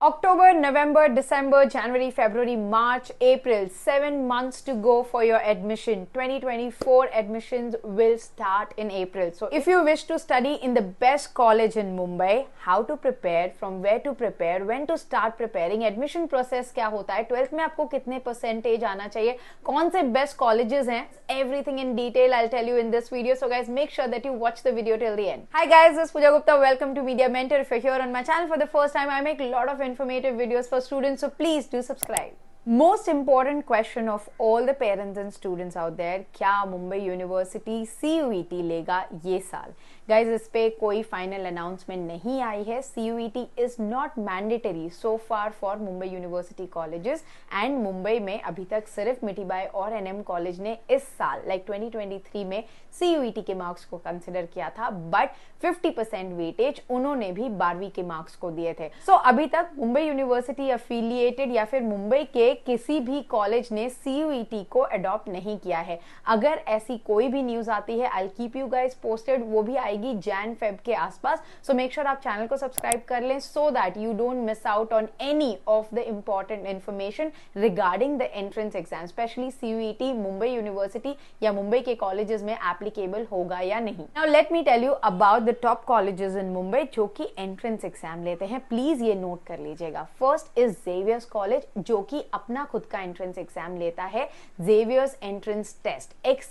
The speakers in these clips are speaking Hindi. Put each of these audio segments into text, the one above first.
October, November, December, January, February, March, April, seven months to go for your admission. 2024 admissions will start in April. So, if you wish to study in the best college in Mumbai, how to prepare, from where to prepare, when to start preparing, admission process kya hota hai? 12th me aapko कितने percentage aana chahiye? कौन best colleges hain? everything in detail I'll tell you in this video. So, guys, make sure that you watch the video till the end. Hi guys, this is Pooja Gupta. Welcome to Media Mentor. If you're here on my channel for the first time, I make a lot of informative videos for students so please do subscribe most important question of all the parents and students out there क्या मुंबई यूनिवर्सिटी सी e लेगा ये साल गाइज इस पर कोई फाइनल अनाउंसमेंट नहीं आई है C is not mandatory so far for Mumbai university colleges and Mumbai में अभी तक सिर्फ मिठीबाई और एनएम कॉलेज ने इस साल लाइक like 2023 में सी e के मार्क्स को कंसिडर किया था बट 50 परसेंट वेटेज उन्होंने भी बारहवीं के मार्क्स को दिए थे सो so, अभी तक मुंबई यूनिवर्सिटी अफिलियेटेड या फिर मुंबई के किसी भी कॉलेज ने सी e को अडॉप्ट नहीं किया है अगर ऐसी कोई भी न्यूज आती है I keep you guys posted वो भी आएगी जैन फेब के आसपास सो मेक श्योर आप चैनल को सब्सक्राइब कर लें so that you don't miss out on any of the important information regarding the entrance exam specially C Mumbai university या मुंबई के कॉलेजेस में एप्लीकेबल होगा या नहीं now let me tell you about the top colleges in Mumbai जो कि एंट्रेंस एग्जाम लेते हैं प्लीज ये नोट कर लीजिएगा फर्स्ट इज जेवियर्स कॉलेज जो कि अप अपना खुद का एंट्रेंस एग्जाम लेता है जेवियर्स एंट्रेंस टेस्ट एक्स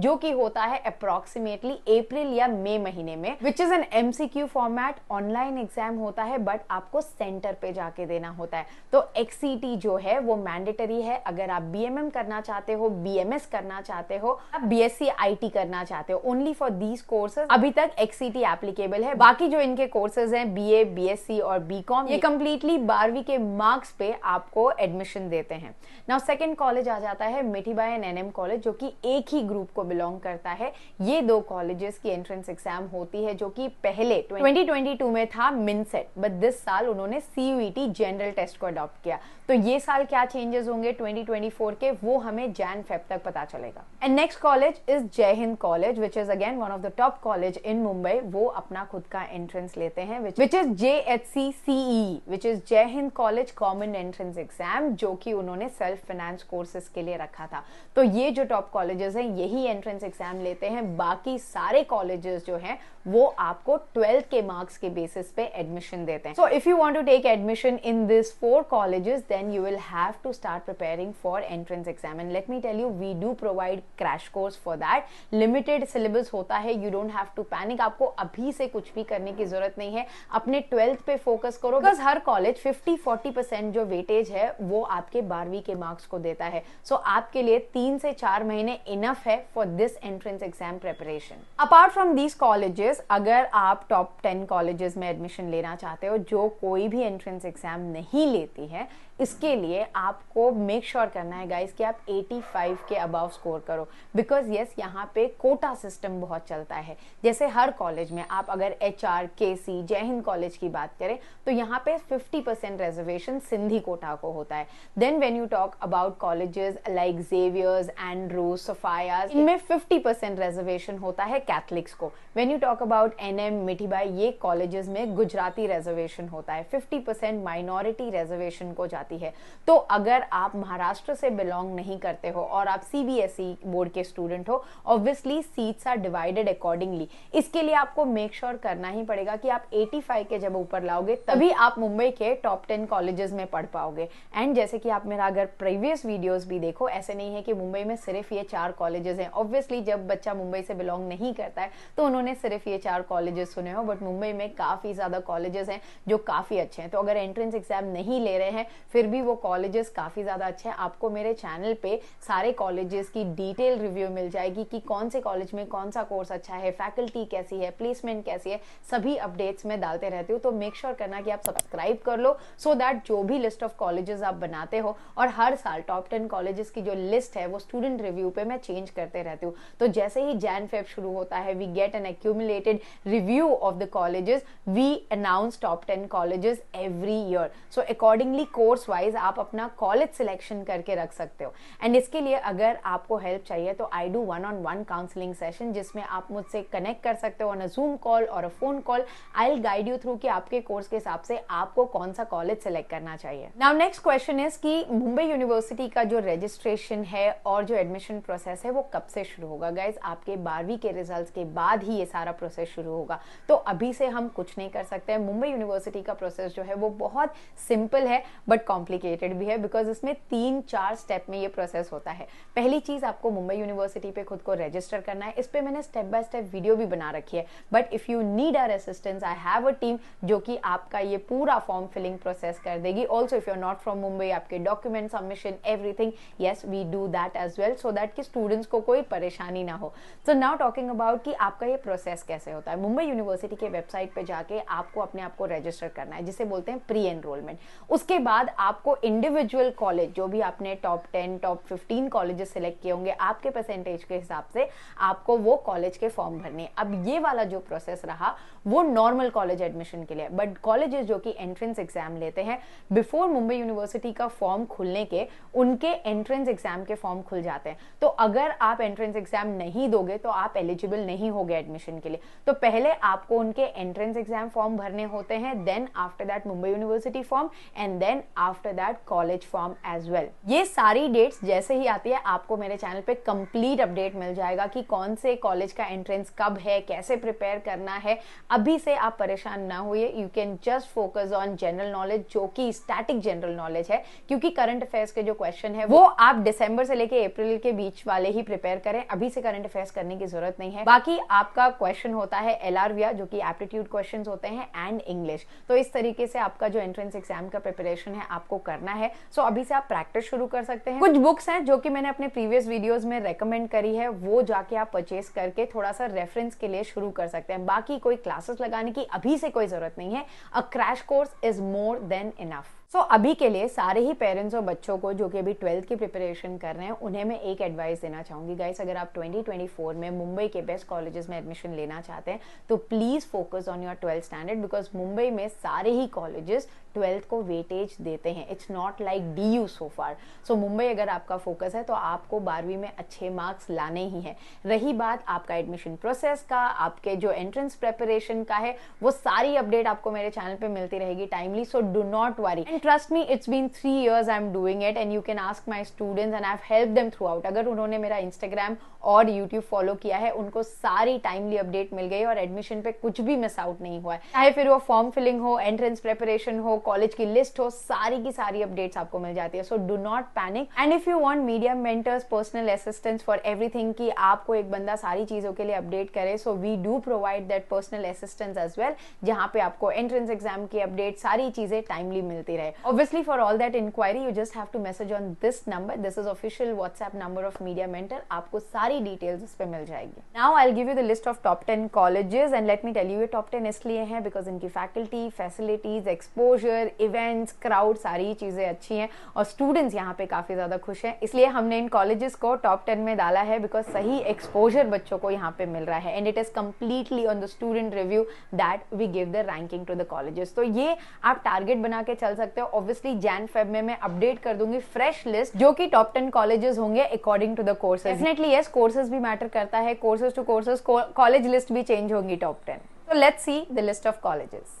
जो कि होता है अप्रोक्सीमेटली अप्रैल या मई महीने में which is an MCQ format online exam होता है बट आपको सेंटर पे जाके देना होता है तो एक्स e जो है वो मैंडेटरी है अगर आप बीएमएम करना चाहते हो बीएमएस करना चाहते हो आप बीएससी आईटी करना चाहते हो ओनली फॉर दीज कोर्सेज अभी तक एक्ससीटी एप्लीकेबल e है बाकी जो इनके कोर्सेज हैं बीए बीएससी और बीकॉम ये कंप्लीटली बारहवीं के मार्क्स पे आपको एडमिट एडमिशन देते हैं नाउ सेकेंड कॉलेज आ जाता है मिठीबाई एंड एनएम कॉलेज जो कि एक ही ग्रुप को बिलोंग करता है ये दो कॉलेजेस की एंट्रेंस एग्जाम होती है जो कि पहले 2022 में था मिनसेट बट दिस साल उन्होंने सीयूईटी जनरल टेस्ट को अडॉप्ट किया तो ये साल क्या चेंजेस होंगे 2024 के वो हमें जैन फेब तक पता चलेगा and next college is Jai Hind college which is again one of the top college in Mumbai वो अपना खुद का एंट्रेंस लेते हैं which is J H C CE which is Jai Hind college common entrance exam programme जो कि उन्होंने सेल्फ फाइनेंस कोर्सेज के लिए रखा था तो ये जो टॉप कॉलेजेस हैं यही एंट्रेंस एग्जाम लेते हैं बाकी सारे कॉलेजेस जो हैं वो आपको ट्वेल्थ के मार्क्स के बेसिस पे एडमिशन देते हैं so if you want to take admission in this four colleges then you will have to start preparing for entrance exam and let me tell you we do provide crash course for that limited syllabus होता है you don't have to panic आपको अभी से कुछ भी करने की जरूरत नहीं है अपने ट्वेल्थ पे फोकस करो बिकॉज हर कॉलेज फिफ्टी फोर्टी परसेंट जो वेटेज है वो आपके बारहवीं के मार्क्स को देता है सो so, आपके लिए तीन से चार महीने इनफ है for this entrance exam preparation apart from these colleges अगर आप टॉप टेन कॉलेजेस में एडमिशन लेना चाहते हो जो कोई भी एंट्रेंस एग्जाम नहीं लेती है इसके लिए आपको मेक श्योर sure करना है गाइस कि आप 85 के अबव स्कोर करो बिकॉज यस yes, यहाँ पे कोटा सिस्टम बहुत चलता है जैसे हर कॉलेज में आप अगर एच आर के सी जय हिंद कॉलेज की बात करें तो यहाँ पे 50 परसेंट रिजर्वेशन सिंधी कोटा को होता है then when you talk about colleges like Xavier's and Rose Sophia's इनमें फिफ्टी परसेंट रिजर्वेशन होता है कैथलिक्स को when you talk about N M Mithibai ये कॉलेजेस में गुजराती रिजर्वेशन होता है फिफ्टी परसेंट माइनॉरिटी रिजर्वेशन को जाती है तो अगर आप महाराष्ट्र से बिलोंग नहीं करते हो और आप C B S E board के स्टूडेंट हो obviously seats are divided accordingly इसके लिए आपको मेक श्योर sure करना ही पड़ेगा कि आप एटी फाइव के जब ऊपर लाओगे तभी आप मुंबई के टॉप टेन कॉलेजेस में पढ़ पाओगे एंड जैसे कि आप मेरा अगर प्रीवियस वीडियोस भी देखो ऐसे नहीं है कि मुंबई में सिर्फ ये चार कॉलेजेस हैं ऑब्वियसली जब बच्चा मुंबई से बिलोंग नहीं करता है तो उन्होंने सिर्फ ये चार कॉलेजेस सुने हो बट मुंबई में काफ़ी ज़्यादा कॉलेजेस हैं जो काफ़ी अच्छे हैं तो अगर एंट्रेंस एग्जाम नहीं ले रहे हैं फिर भी वो कॉलेजेस काफ़ी ज़्यादा अच्छे हैं आपको मेरे चैनल पे सारे कॉलेजेस की डिटेल रिव्यू मिल जाएगी कि कौन से कॉलेज में कौन सा कोर्स अच्छा है फैकल्टी कैसी है प्लेसमेंट कैसी है सभी अपडेट्स में डालते रहती हूँ तो मेक श्योर sure करना कि आप सब्सक्राइब कर लो सो so दैट जो भी लिस्ट ऑफ कॉलेजेस आप बनाते हो और हर साल टॉप टेन कॉलेजेस की जो लिस्ट है वो स्टूडेंट रिव्यू पे मैं चेंज करते रहती हूँ तो जैसे ही जैन फेब शुरू होता है we get an accumulated review of the colleges we announce top ten colleges every year so accordingly course wise आप अपना कॉलेज सिलेक्शन करके रख सकते हो एंड इसके लिए अगर आपको हेल्प चाहिए तो I do one on one counselling session जिसमें आप मुझसे कनेक्ट कर सकते हो जूम कॉल और a phone call I guide you through कि आपके कोर्स के हिसाब से आपको कौन सा कॉलेज सेलेक्ट करना चाहिए नाउ नेक्स्ट क्वेश्चन इज कि मुंबई यूनिवर्सिटी का जो रजिस्ट्रेशन है और जो एडमिशन प्रोसेस है वो कब से शुरू होगा गाइज आपके बारहवीं के रिजल्ट्स के बाद ही ये सारा प्रोसेस शुरू होगा तो अभी से हम कुछ नहीं कर सकते हैं मुंबई यूनिवर्सिटी का प्रोसेस जो है वो बहुत सिंपल है बट कॉम्प्लिकेटेड भी है बिकॉज इसमें तीन चार स्टेप में ये प्रोसेस होता है पहली चीज़ आपको मुंबई यूनिवर्सिटी पे खुद को रजिस्टर करना है इस पर मैंने स्टेप बाय स्टेप वीडियो भी बना रखी है but if you need our assistance I have a team जो कि आपका ये पूरा फॉर्म फिलिंग प्रोसेस कर देगी also if you are not from Mumbai वगैरह आपके document submission everything yes we do that as well so that कि स्टूडेंट्स को कोई परेशानी ना हो सो नाउ टॉकिंग अबाउट कि आपका ये प्रोसेस कैसे होता है मुंबई यूनिवर्सिटी के वेबसाइट पर जाके आपको अपने आप को रजिस्टर करना है जिसे बोलते हैं प्री एनरोलमेंट उसके बाद आपको इंडिविजुअल कॉलेज जो भी आपने top ten top fifteen colleges select किए होंगे आपके परसेंटेज के हिसाब से आपको वो कॉलेज के फॉर्म भरने अब ये वाला जो प्रोसेस रहा वो नॉर्मल कॉलेज एडमिशन के लिए बट कॉलेजेस जो कि एंट्रेंस एग्जाम लेते हैं बिफोर मुंबई यूनिवर्सिटी का फॉर्म खुलने के उनके एंट्रेंस एग्जाम के फॉर्म खुल जाते हैं तो अगर आप एंट्रेंस एग्जाम नहीं दोगे तो आप एलिजिबल नहीं होगे एडमिशन के लिए तो पहले आपको उनके एंट्रेंस एग्जाम फॉर्म भरने होते हैं then after that Mumbai university form and then after that college form as well ये सारी डेट्स जैसे ही आती है आपको मेरे चैनल पे कंप्लीट अपडेट मिल जाएगा कि कौन से कॉलेज का एंट्रेंस कब है कैसे प्रिपेयर करना है अभी से आप परेशान ना हुए you can just focus on general knowledge जो कि स्टैटिक जनरल नॉलेज है क्योंकि करंट अफेयर्स के जो क्वेश्चन है वो आप दिसंबर से लेके अप्रैल के बीच वाले ही प्रिपेयर करें अभी से करंट अफेयर्स करने की जरूरत नहीं है बाकी आपका क्वेश्चन होता है एल जो कि एप्टीट्यूड क्वेश्चन होते हैं एंड इंग्लिश तो इस तरीके से आपका जो एंट्रेंस एग्जाम का प्रिपरेशन है आपको करना है सो अभी से आप प्रैक्टिस शुरू कर सकते हैं कुछ बुक्स हैं जो कि मैंने अपने प्रीवियस वीडियोस में रेकमेंड करी है वो जाके आप परचेस करके थोड़ा सा रेफरेंस के लिए शुरू कर सकते हैं बाकी कोई क्लासेस लगाने की अभी से कोई जरूरत नहीं है a crash course is more than enough so so, अभी के लिए सारे ही पेरेंट्स और बच्चों को जो कि अभी ट्वेल्थ की प्रिपरेशन कर रहे हैं उन्हें मैं एक एडवाइस देना चाहूंगी गाइस अगर आप 2024 में मुंबई के बेस्ट कॉलेजेस में एडमिशन लेना चाहते हैं तो please focus on your twelfth standard because Mumbai में सारे ही कॉलेजेस ट्वेल्थ को वेटेज देते हैं it's not like D U so far so Mumbai अगर आपका फोकस है तो आपको बारहवीं में अच्छे मार्क्स लाने ही हैं रही बात आपका एडमिशन प्रोसेस का आपके जो एंट्रेंस प्रेपरेशन का है वो सारी अपडेट आपको मेरे चैनल पे मिलती रहेगी timely so do not worry and trust me it's been three years I am doing it and you can ask my students and I help them throughout अगर उन्होंने मेरा इंस्टाग्राम और यूट्यूब फॉलो किया है उनको सारी टाइमली अपडेट मिल गई और एडमिशन पे कुछ भी मिस आउट नहीं हुआ है चाहे फिर वो फॉर्म फिलिंग हो एंट्रेंस प्रेपरेशन हो कॉलेज की लिस्ट हो सारी की सारी अपडेट्स आपको मिल जाती है so do not panic and if you want Media Mentors personal assistance for everything कि आपको एक बंदा सारी चीज़ों के लिए अपडेट करे so we do provide that personal assistance as well जहां पे आपको एंट्रेंस एग्जाम की अपडेट सारी चीज़ें टाइमली मिलती रहे obviously for all that inquiry you just have to message on this number this is official WhatsApp number of Media Mentor आपको सारी डिटेल्स उस पर मिल जाएगी now I give you the list of top ten colleges and let me tell you ये टॉप टेन इसलिए है बिकॉज इनकी faculty facilities exposure culture events crowd सारी चीज़ें अच्छी हैं और स्टूडेंट्स यहाँ पे काफ़ी ज़्यादा खुश हैं इसलिए हमने इन कॉलेजेस को टॉप टेन में डाला है बिकॉज सही एक्सपोजर बच्चों को यहाँ पे मिल रहा है and it is completely on the student review that we give the ranking to the colleges तो ये आप टारगेट बना के चल सकते हो ऑब्वियसली जैन फेब में मैं अपडेट कर दूंगी फ्रेश लिस्ट जो कि टॉप टेन कॉलेजेस होंगे according to the courses definitely yes courses भी मैटर करता है courses to courses college list भी चेंज होंगी top ten So let's see the list of colleges.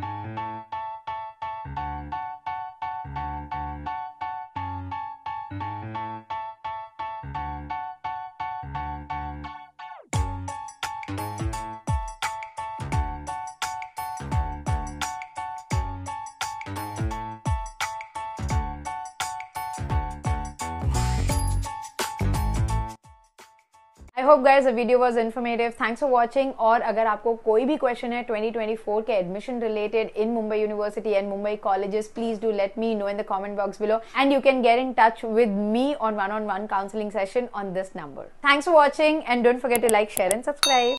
Música I hope guys video was informative thanks for watching और अगर आपको कोई भी क्वेश्चन है 2024 के admission related in Mumbai university and Mumbai colleges please do let me know in the comment box below and you can get in touch with me on one on one counselling session on this number thanks for watching and don't forget to like share and subscribe